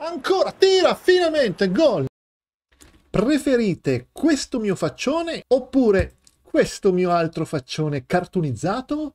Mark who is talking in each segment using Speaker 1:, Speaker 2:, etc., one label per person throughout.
Speaker 1: Ancora, tira, finalmente, gol! Preferite questo mio faccione oppure questo mio altro faccione cartoonizzato?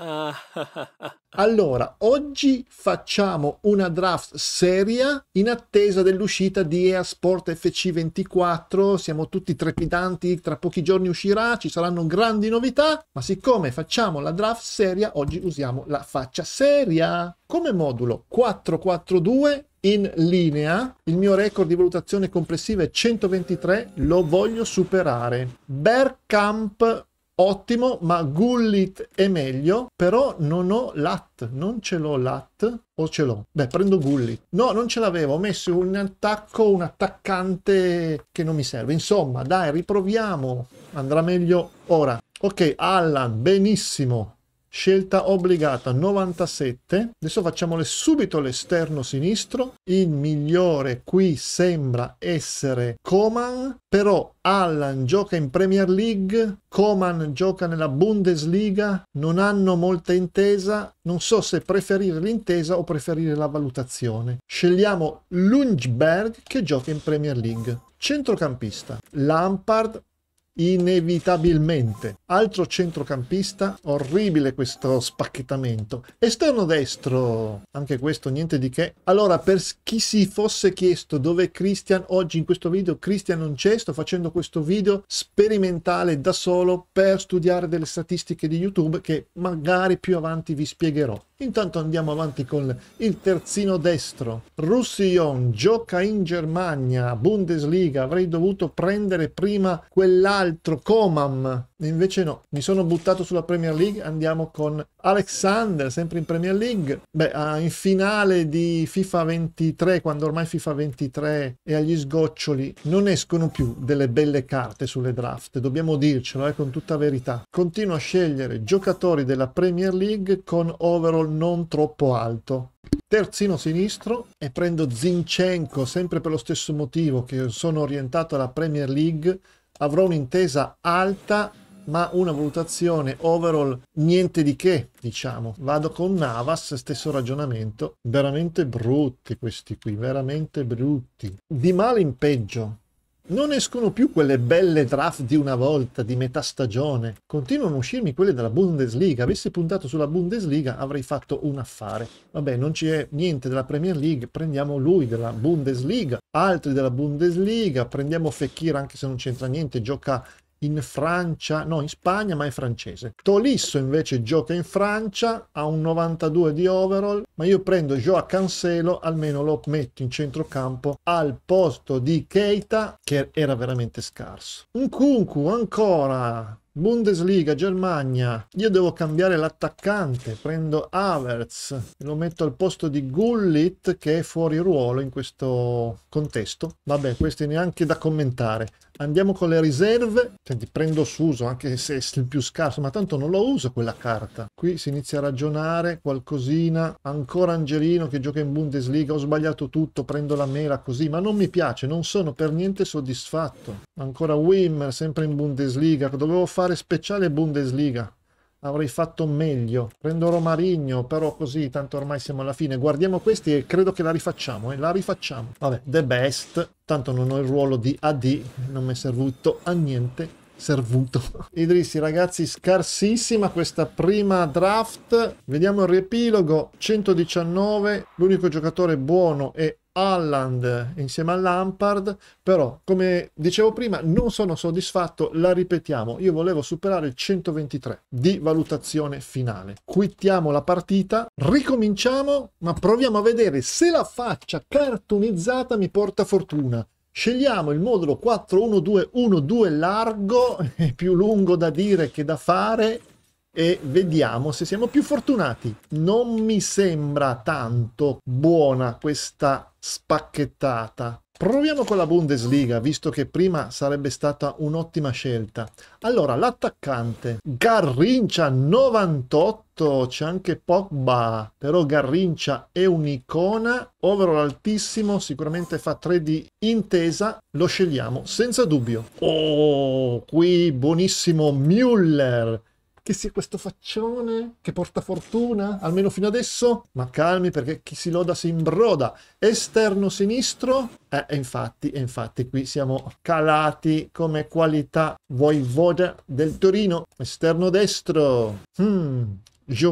Speaker 1: Ah. Allora, oggi facciamo una draft seria in attesa dell'uscita di EA Sport FC24. Siamo tutti trepidanti, tra pochi giorni uscirà, ci saranno grandi novità, ma siccome facciamo la draft seria, oggi usiamo la faccia seria. Come modulo 442 in linea, il mio record di valutazione complessiva è 123, lo voglio superare. Bergkamp ottimo, ma Gullit è meglio, però non ho Lat, non ce l'ho Lat o ce l'ho? Beh, prendo Gullit. No, non ce l'avevo, ho messo un attacco, un attaccante che non mi serve. Insomma, dai, riproviamo, andrà meglio ora. Ok, Allan, benissimo scelta obbligata 97 adesso facciamole subito l'esterno sinistro il migliore qui sembra essere Coman però Allan gioca in Premier League Coman gioca nella Bundesliga non hanno molta intesa non so se preferire l'intesa o preferire la valutazione scegliamo Lundberg che gioca in Premier League centrocampista Lampard inevitabilmente. Altro centrocampista, orribile questo spacchettamento. Esterno destro, anche questo niente di che. Allora, per chi si fosse chiesto dove Christian oggi in questo video, Christian non c'è, sto facendo questo video sperimentale da solo per studiare delle statistiche di YouTube che magari più avanti vi spiegherò. Intanto andiamo avanti con il terzino destro. Roussillon gioca in Germania, Bundesliga. Avrei dovuto prendere prima quell'altro, Comam invece no. Mi sono buttato sulla Premier League, andiamo con Alexander, sempre in Premier League. Beh, in finale di FIFA 23, quando ormai FIFA 23 è agli sgoccioli, non escono più delle belle carte sulle draft, dobbiamo dircelo eh, con tutta verità. Continuo a scegliere giocatori della Premier League con overall non troppo alto terzino sinistro e prendo Zinchenko sempre per lo stesso motivo che sono orientato alla Premier League avrò un'intesa alta ma una valutazione overall niente di che, diciamo. Vado con Navas, stesso ragionamento. Veramente brutti questi qui, veramente brutti. Di male in peggio. Non escono più quelle belle draft di una volta, di metà stagione. Continuano a uscirmi quelle della Bundesliga. Avessi puntato sulla Bundesliga avrei fatto un affare. Vabbè, non c'è niente della Premier League, prendiamo lui della Bundesliga. Altri della Bundesliga, prendiamo Fekir anche se non c'entra niente, gioca in Francia, no in Spagna ma è francese. Tolisso invece gioca in Francia, ha un 92 di overall, ma io prendo Joa Cancelo, almeno lo metto in centrocampo al posto di Keita che era veramente scarso. Un Kunku ancora Bundesliga, Germania. Io devo cambiare l'attaccante. Prendo Havertz. Lo metto al posto di Gullit che è fuori ruolo in questo contesto. Vabbè, questo è neanche da commentare. Andiamo con le riserve. Senti, prendo Suso anche se è il più scarso, ma tanto non lo uso quella carta. Qui si inizia a ragionare qualcosina. Ancora Angelino che gioca in Bundesliga. Ho sbagliato tutto, prendo la mela così, ma non mi piace, non sono per niente soddisfatto. Ancora Wimmer, sempre in Bundesliga. Dovevo fare fare speciale Bundesliga. Avrei fatto meglio. Prendo Romarigno, però così, tanto ormai siamo alla fine. Guardiamo questi e credo che la rifacciamo, eh? La rifacciamo. Vabbè, the best. Tanto non ho il ruolo di AD, non mi è servuto a niente servuto. Idrissi ragazzi scarsissima questa prima draft, vediamo il riepilogo, 119, l'unico giocatore buono è Alland insieme a Lampard, però come dicevo prima non sono soddisfatto, la ripetiamo, io volevo superare il 123 di valutazione finale. Quittiamo la partita, ricominciamo, ma proviamo a vedere se la faccia cartonizzata mi porta fortuna. Scegliamo il modulo 41212 largo, è più lungo da dire che da fare, e vediamo se siamo più fortunati. Non mi sembra tanto buona questa spacchettata. Proviamo con la Bundesliga, visto che prima sarebbe stata un'ottima scelta. Allora, l'attaccante Garrincia 98, c'è anche Pogba, però Garrincia è un'icona, overall altissimo, sicuramente fa 3 di intesa, lo scegliamo senza dubbio. Oh, qui buonissimo Müller che sia questo faccione che porta fortuna, almeno fino adesso? Ma calmi perché chi si loda si imbroda. Esterno sinistro? Eh, e infatti, e infatti qui siamo calati come qualità voivoda del Torino. Esterno destro. Hmm.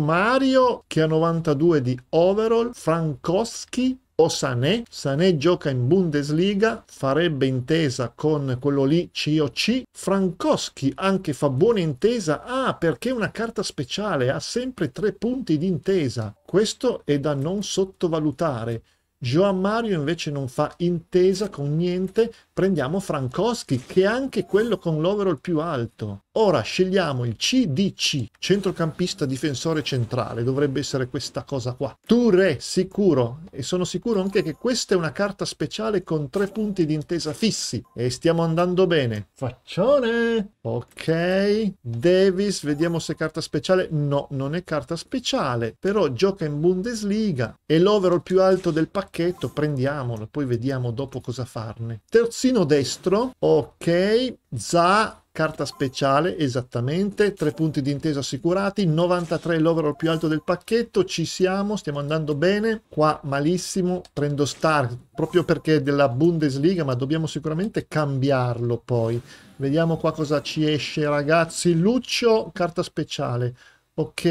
Speaker 1: Mario che ha 92 di overall, Frankowski o Sané. Sané gioca in Bundesliga, farebbe intesa con quello lì COC. Frankowski anche fa buona intesa, ah perché è una carta speciale, ha sempre tre punti di intesa. Questo è da non sottovalutare. Joan Mario invece non fa intesa con niente, prendiamo Frankowski che è anche quello con l'overall più alto. Ora scegliamo il CDC, centrocampista difensore centrale, dovrebbe essere questa cosa qua. Touré, sicuro, e sono sicuro anche che questa è una carta speciale con tre punti di intesa fissi. E stiamo andando bene. Faccione! Ok, Davis, vediamo se è carta speciale. No, non è carta speciale, però gioca in Bundesliga. È l'overall più alto del pacchetto, prendiamolo, poi vediamo dopo cosa farne. Terzino destro, ok, Za carta speciale esattamente, tre punti di intesa assicurati, 93 l'overall più alto del pacchetto, ci siamo, stiamo andando bene, qua malissimo, prendo Stark proprio perché è della Bundesliga, ma dobbiamo sicuramente cambiarlo poi. Vediamo qua cosa ci esce ragazzi, Luccio, carta speciale, ok,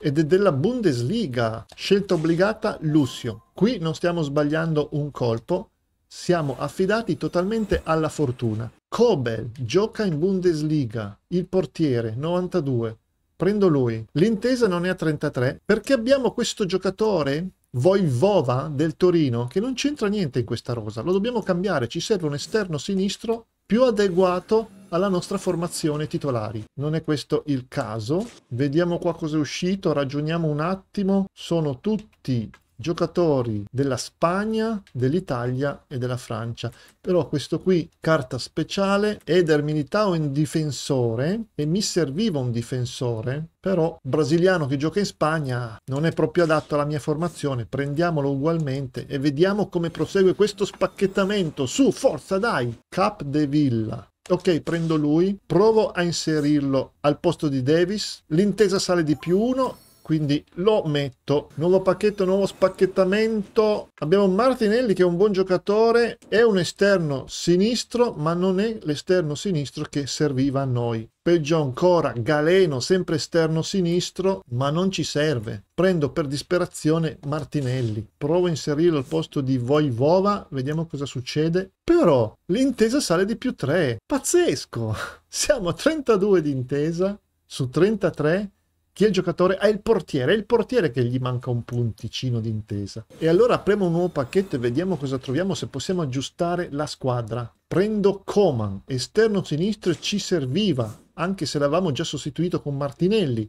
Speaker 1: ed è della Bundesliga, scelta obbligata Lucio. Qui non stiamo sbagliando un colpo, siamo affidati totalmente alla fortuna. Kobel gioca in Bundesliga, il portiere, 92. Prendo lui. L'intesa non è a 33 perché abbiamo questo giocatore Voivova del Torino che non c'entra niente in questa rosa. Lo dobbiamo cambiare, ci serve un esterno sinistro più adeguato alla nostra formazione titolari. Non è questo il caso. Vediamo qua cosa è uscito, ragioniamo un attimo. Sono tutti giocatori della Spagna, dell'Italia e della Francia. Però questo qui, carta speciale, Eder Militao in difensore e mi serviva un difensore, però brasiliano che gioca in Spagna non è proprio adatto alla mia formazione, prendiamolo ugualmente e vediamo come prosegue questo spacchettamento. Su, forza dai! Cap de Villa, Ok, prendo lui, provo a inserirlo al posto di Davis, l'intesa sale di più 1 quindi lo metto. Nuovo pacchetto, nuovo spacchettamento. Abbiamo Martinelli che è un buon giocatore, è un esterno sinistro, ma non è l'esterno sinistro che serviva a noi. Peggio ancora, Galeno, sempre esterno sinistro, ma non ci serve. Prendo per disperazione Martinelli. Provo a inserirlo al posto di Voivova, vediamo cosa succede. Però l'intesa sale di più 3. Pazzesco! Siamo a 32 di intesa su 33 chi è il giocatore? È il portiere, è il portiere che gli manca un punticino d'intesa. E allora apriamo un nuovo pacchetto e vediamo cosa troviamo se possiamo aggiustare la squadra. Prendo Coman, esterno sinistro ci serviva, anche se l'avevamo già sostituito con Martinelli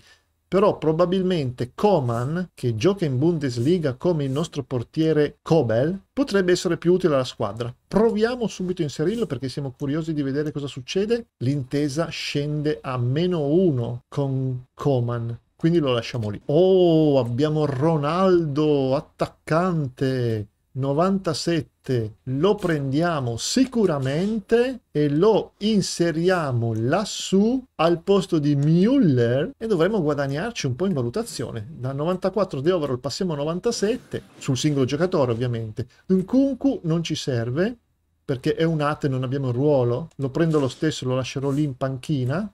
Speaker 1: però probabilmente Coman, che gioca in Bundesliga come il nostro portiere Kobel, potrebbe essere più utile alla squadra. Proviamo subito a inserirlo perché siamo curiosi di vedere cosa succede. L'intesa scende a meno 1 con Coman. Quindi lo lasciamo lì. Oh, abbiamo Ronaldo, attaccante 97 lo prendiamo sicuramente e lo inseriamo lassù al posto di Müller e dovremmo guadagnarci un po' in valutazione. Da 94 di overall passiamo a 97 sul singolo giocatore ovviamente. Nkunku non ci serve perché è un ate, non abbiamo il ruolo. Lo prendo lo stesso, lo lascerò lì in panchina.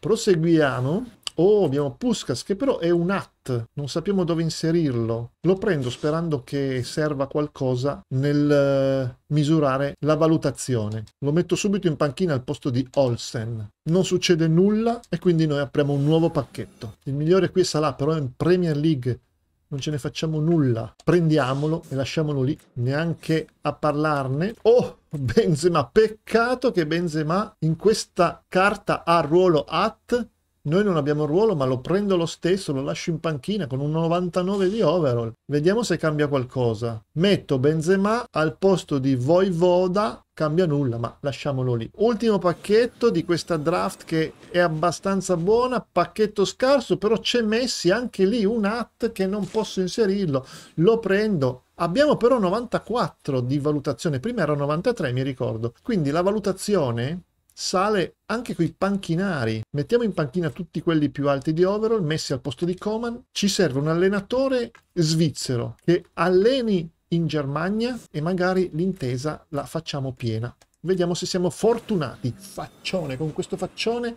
Speaker 1: Proseguiamo Oh, abbiamo Puskas, che però è un at, non sappiamo dove inserirlo. Lo prendo sperando che serva qualcosa nel eh, misurare la valutazione. Lo metto subito in panchina al posto di Olsen. Non succede nulla e quindi noi apriamo un nuovo pacchetto. Il migliore qui sarà però in Premier League non ce ne facciamo nulla. Prendiamolo e lasciamolo lì, neanche a parlarne. Oh, Benzema, peccato che Benzema in questa carta ha ruolo at noi non abbiamo ruolo, ma lo prendo lo stesso, lo lascio in panchina con un 99 di overall. Vediamo se cambia qualcosa. Metto Benzema al posto di Voivoda, cambia nulla, ma lasciamolo lì. Ultimo pacchetto di questa draft che è abbastanza buona, pacchetto scarso, però c'è Messi anche lì un hat che non posso inserirlo. Lo prendo, Abbiamo però 94 di valutazione, prima era 93 mi ricordo, quindi la valutazione sale anche con i panchinari. Mettiamo in panchina tutti quelli più alti di Overall, messi al posto di Coman. Ci serve un allenatore svizzero che alleni in Germania e magari l'intesa la facciamo piena. Vediamo se siamo fortunati. Faccione, con questo faccione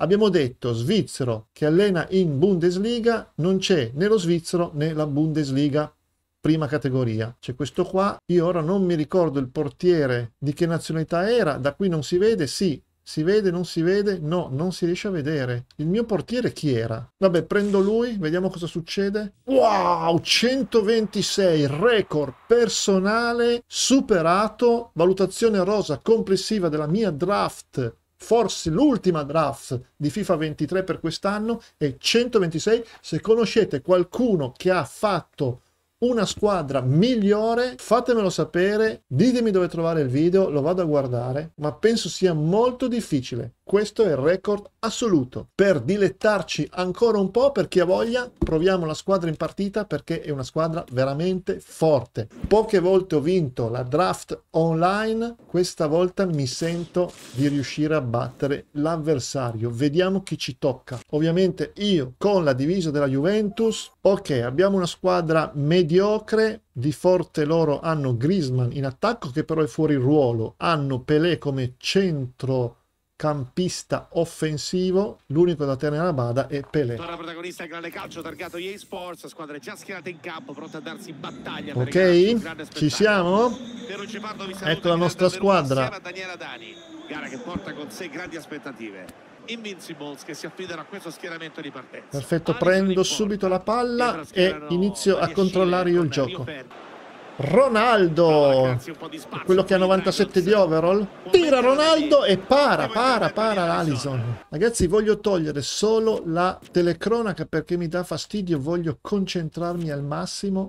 Speaker 1: abbiamo detto svizzero che allena in Bundesliga, non c'è né lo svizzero né la Bundesliga prima categoria. C'è questo qua, io ora non mi ricordo il portiere di che nazionalità era, da qui non si vede, sì, si vede, non si vede? No, non si riesce a vedere. Il mio portiere chi era? Vabbè, prendo lui, vediamo cosa succede. Wow, 126, record personale superato. Valutazione rosa complessiva della mia draft, forse l'ultima draft di FIFA 23 per quest'anno, è 126. Se conoscete qualcuno che ha fatto una squadra migliore, fatemelo sapere, ditemi dove trovare il video, lo vado a guardare, ma penso sia molto difficile questo è il record assoluto. Per dilettarci ancora un po', per chi ha voglia, proviamo la squadra in partita perché è una squadra veramente forte. Poche volte ho vinto la draft online, questa volta mi sento di riuscire a battere l'avversario. Vediamo chi ci tocca. Ovviamente io con la divisa della Juventus. Ok, abbiamo una squadra mediocre, di forte loro hanno Grisman in attacco che però è fuori ruolo, hanno Pelé come centro campista offensivo, l'unico da tenere a bada è Pelé. Ora protagonista il grande calcio targato EA Sports, squadre già schierate in campo, pronte a darsi battaglia. Ok, ci siamo? Ecco la nostra squadra. Daniela Dani, gara che porta con sé grandi aspettative. Invincibles che si affidano a questo schieramento di partenza. Perfetto, prendo subito la palla e inizio a controllare io il gioco. Ronaldo, quello che ha 97 di overall, tira Ronaldo e para, para, para Alison. Ragazzi, voglio togliere solo la telecronaca perché mi dà fastidio, voglio concentrarmi al massimo.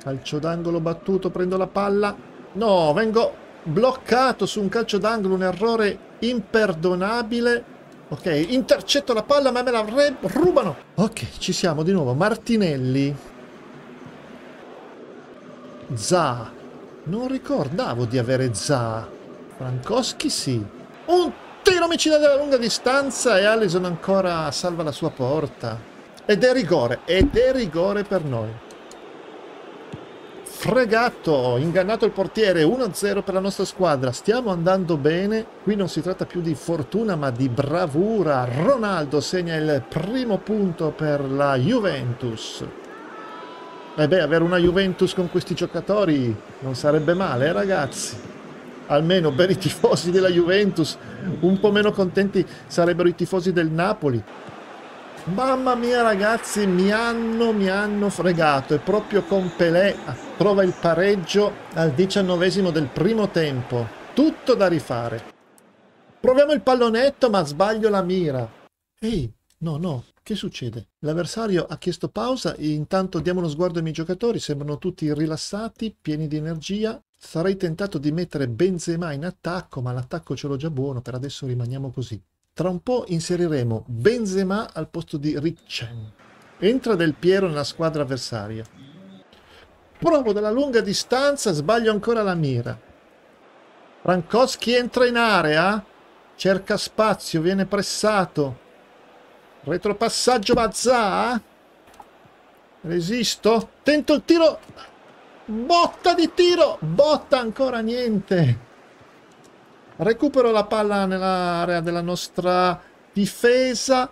Speaker 1: Calcio d'angolo battuto, prendo la palla. No, vengo bloccato su un calcio d'angolo, un errore imperdonabile. Ok, intercetto la palla ma me la rubano. Ok, ci siamo di nuovo. Martinelli Za. Non ricordavo di avere Za. Frankowski sì. Un tiro omicida dalla lunga distanza e Allison ancora salva la sua porta. Ed è rigore, ed è rigore per noi. Fregato, ingannato il portiere, 1-0 per la nostra squadra, stiamo andando bene, qui non si tratta più di fortuna ma di bravura, Ronaldo segna il primo punto per la Juventus. E eh beh, avere una Juventus con questi giocatori non sarebbe male, eh, ragazzi. Almeno per i tifosi della Juventus, un po' meno contenti sarebbero i tifosi del Napoli. Mamma mia ragazzi, mi hanno, mi hanno fregato e proprio con Pelé ah, trova il pareggio al diciannovesimo del primo tempo. Tutto da rifare. Proviamo il pallonetto ma sbaglio la mira. Ehi, no, no, che succede? L'avversario ha chiesto pausa intanto diamo uno sguardo ai miei giocatori, sembrano tutti rilassati, pieni di energia. Sarei tentato di mettere Benzema in attacco, ma l'attacco ce l'ho già buono, per adesso rimaniamo così. Tra un po' inseriremo Benzema al posto di Richen. Entra Del Piero nella squadra avversaria. Provo dalla lunga distanza, sbaglio ancora la mira. Rankowski entra in area, cerca spazio, viene pressato. Retropassaggio Mazzà. Resisto. Tento il tiro. Botta di tiro. Botta ancora niente. Recupero la palla nell'area della nostra difesa.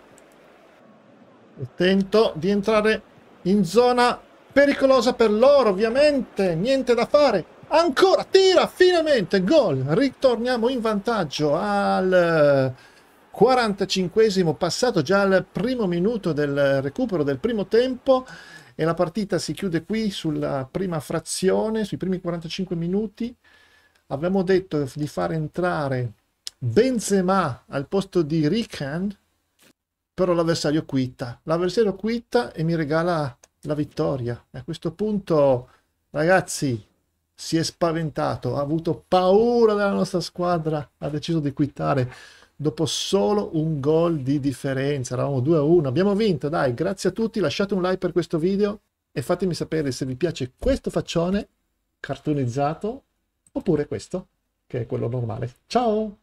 Speaker 1: E tento di entrare in zona pericolosa per loro, ovviamente. Niente da fare. Ancora, tira, finalmente, gol. Ritorniamo in vantaggio al... 45 passato già al primo minuto del recupero del primo tempo e la partita si chiude qui sulla prima frazione, sui primi 45 minuti. Abbiamo detto di far entrare Benzema al posto di Rican, però l'avversario quitta. L'avversario quitta e mi regala la vittoria. E a questo punto, ragazzi, si è spaventato, ha avuto paura della nostra squadra, ha deciso di quittare dopo solo un gol di differenza, eravamo 2 a 1, abbiamo vinto, dai, grazie a tutti, lasciate un like per questo video e fatemi sapere se vi piace questo faccione cartonizzato oppure questo, che è quello normale. Ciao!